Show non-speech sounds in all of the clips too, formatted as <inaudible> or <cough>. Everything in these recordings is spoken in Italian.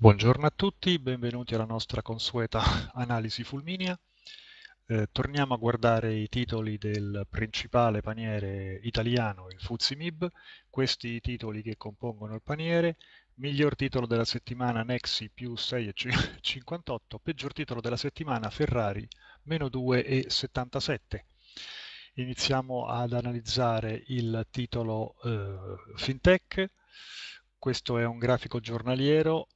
Buongiorno a tutti, benvenuti alla nostra consueta <laughs> analisi fulminea. Eh, torniamo a guardare i titoli del principale paniere italiano, il FUZIMIB, questi titoli che compongono il paniere, miglior titolo della settimana Nexi più 6,58, <laughs> peggior titolo della settimana Ferrari meno 2,77. Iniziamo ad analizzare il titolo eh, FinTech, questo è un grafico giornaliero,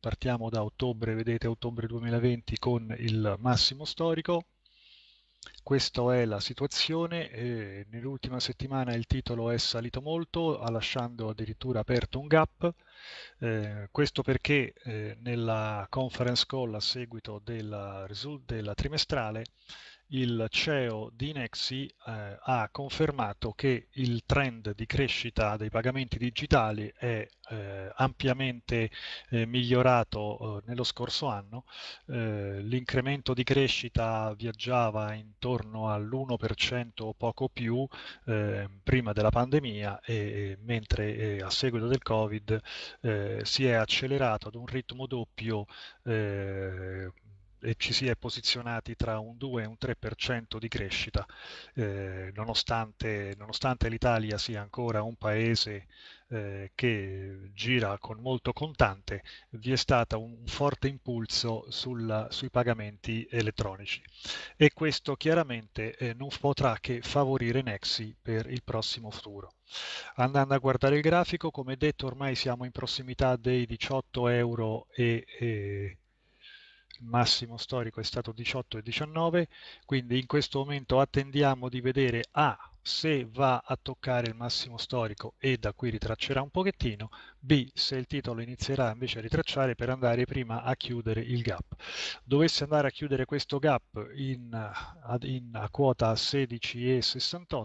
partiamo da ottobre, vedete ottobre 2020 con il massimo storico. Questa è la situazione, nell'ultima settimana il titolo è salito molto, ha lasciando addirittura aperto un gap, eh, questo perché eh, nella conference call a seguito della, della trimestrale il CEO di Nexi eh, ha confermato che il trend di crescita dei pagamenti digitali è eh, ampiamente eh, migliorato eh, nello scorso anno. Eh, l'incremento di crescita viaggiava intorno all'1% o poco più eh, prima della pandemia, e, mentre a seguito del Covid eh, si è accelerato ad un ritmo doppio eh, e ci si è posizionati tra un 2 e un 3% di crescita, eh, nonostante, nonostante l'Italia sia ancora un paese eh, che gira con molto contante, vi è stato un forte impulso sulla, sui pagamenti elettronici e questo chiaramente eh, non potrà che favorire Nexi per il prossimo futuro. Andando a guardare il grafico, come detto ormai siamo in prossimità dei 18 euro e, e massimo storico è stato 18 e 19, quindi in questo momento attendiamo di vedere A ah, se va a toccare il massimo storico e da qui ritraccerà un pochettino, B se il titolo inizierà invece a ritracciare per andare prima a chiudere il gap. Dovesse andare a chiudere questo gap in, in a quota 16,68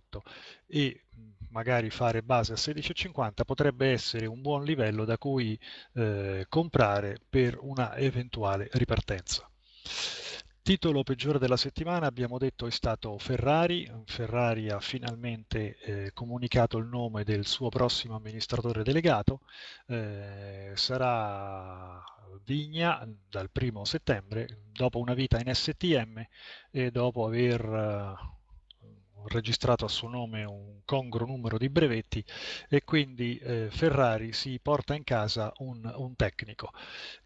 e magari fare base a 16,50 potrebbe essere un buon livello da cui eh, comprare per una eventuale ripartenza. Titolo peggiore della settimana abbiamo detto è stato Ferrari, Ferrari ha finalmente eh, comunicato il nome del suo prossimo amministratore delegato, eh, sarà Vigna dal primo settembre, dopo una vita in STM e dopo aver registrato a suo nome un congruo numero di brevetti e quindi eh, Ferrari si porta in casa un, un, tecnico.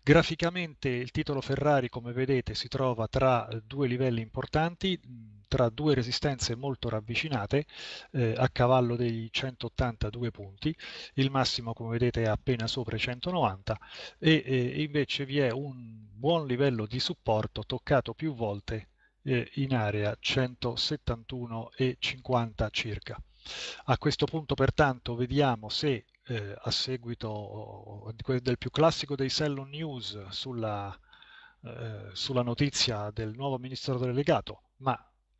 Graficamente il titolo Ferrari, come vedete, si trova tra due livelli importanti, tra due resistenze molto ravvicinate, eh, a cavallo dei 182 punti, il massimo come vedete è appena sopra i 190 e, e eh, invece vi è un buon livello di supporto toccato più volte eh, in area 171 e 50 circa. A questo punto pertanto vediamo se eh, a seguito del più classico dei Sellon News sulla, eh, sulla notizia del nuovo amministratore legato, ma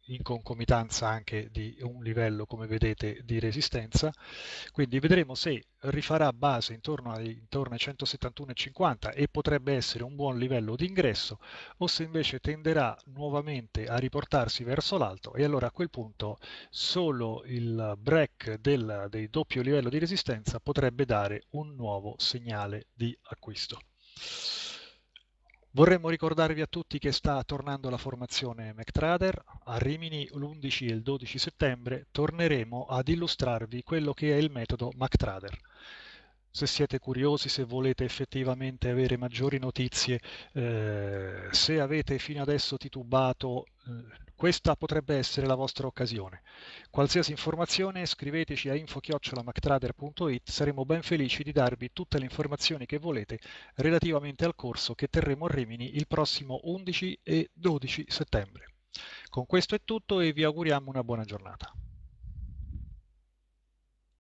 in concomitanza anche di un livello, come vedete, di resistenza. Quindi vedremo se rifarà base intorno, ai, intorno ai 171,50 e potrebbe essere un buon livello di ingresso o se invece tenderà nuovamente a riportarsi verso l'alto e allora a quel punto solo il break del, del doppio livello di resistenza potrebbe dare un nuovo segnale di acquisto. Vorremmo ricordarvi a tutti che sta tornando la formazione McTrader, a Rimini l'11 e il 12 settembre torneremo ad illustrarvi quello che è il metodo McTrader. Se siete curiosi, se volete effettivamente avere maggiori notizie, eh, se avete fino adesso titubato eh, questa potrebbe essere la vostra occasione. Qualsiasi informazione scriveteci a info.chiocciolamactrader.it, saremo ben felici di darvi tutte le informazioni che volete relativamente al corso che terremo a Rimini il prossimo 11 e 12 settembre. Con questo è tutto e vi auguriamo una buona giornata.